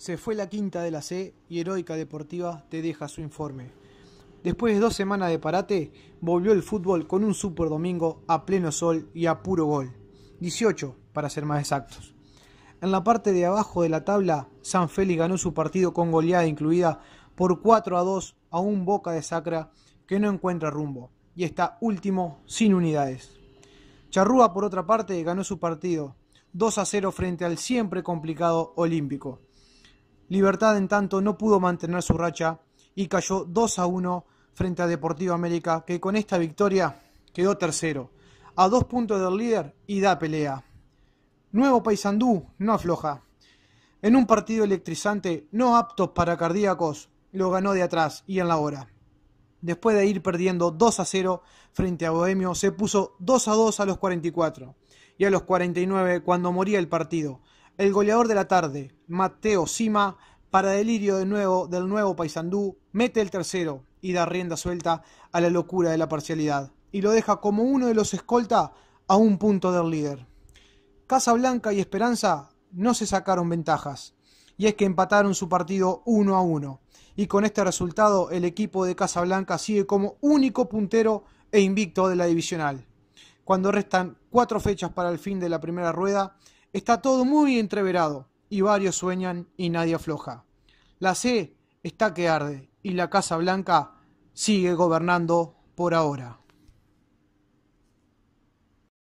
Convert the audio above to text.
Se fue la quinta de la C y Heroica Deportiva te deja su informe. Después de dos semanas de parate, volvió el fútbol con un super domingo a pleno sol y a puro gol. 18, para ser más exactos. En la parte de abajo de la tabla, San Félix ganó su partido con goleada incluida por 4 a 2 a un Boca de Sacra que no encuentra rumbo y está último sin unidades. Charrúa, por otra parte, ganó su partido 2 a 0 frente al siempre complicado Olímpico. Libertad, en tanto, no pudo mantener su racha y cayó 2 a 1 frente a Deportivo América, que con esta victoria quedó tercero, a dos puntos del líder y da pelea. Nuevo Paysandú no afloja. En un partido electrizante, no apto para cardíacos, lo ganó de atrás y en la hora. Después de ir perdiendo 2 a 0 frente a Bohemio, se puso 2 a 2 a los 44 y a los 49 cuando moría el partido. El goleador de la tarde, Mateo Sima, para delirio de nuevo del nuevo Paysandú, mete el tercero y da rienda suelta a la locura de la parcialidad y lo deja como uno de los escolta a un punto del líder. Casablanca y Esperanza no se sacaron ventajas y es que empataron su partido uno a uno. y con este resultado el equipo de Casablanca sigue como único puntero e invicto de la divisional. Cuando restan cuatro fechas para el fin de la primera rueda, Está todo muy entreverado y varios sueñan y nadie afloja. La C está que arde y la Casa Blanca sigue gobernando por ahora.